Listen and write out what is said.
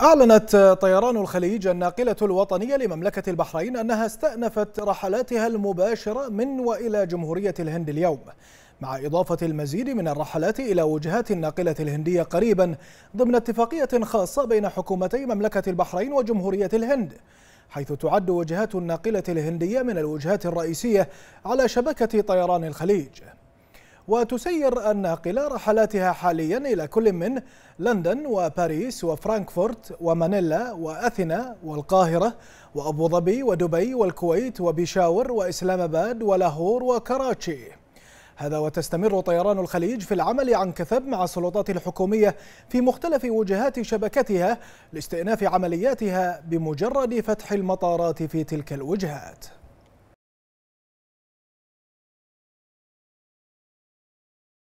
أعلنت طيران الخليج الناقلة الوطنية لمملكة البحرين أنها استأنفت رحلاتها المباشرة من وإلى جمهورية الهند اليوم مع إضافة المزيد من الرحلات إلى وجهات الناقلة الهندية قريبا ضمن اتفاقية خاصة بين حكومتي مملكة البحرين وجمهورية الهند حيث تعد وجهات الناقلة الهندية من الوجهات الرئيسية على شبكة طيران الخليج وتسير الناقلة رحلاتها حاليا إلى كل من لندن وباريس وفرانكفورت ومانيلا وأثينا والقاهرة وأبو ظبي ودبي والكويت وبيشاور وإسلام آباد ولاهور وكراتشي هذا وتستمر طيران الخليج في العمل عن كثب مع السلطات الحكومية في مختلف وجهات شبكتها لاستئناف عملياتها بمجرد فتح المطارات في تلك الوجهات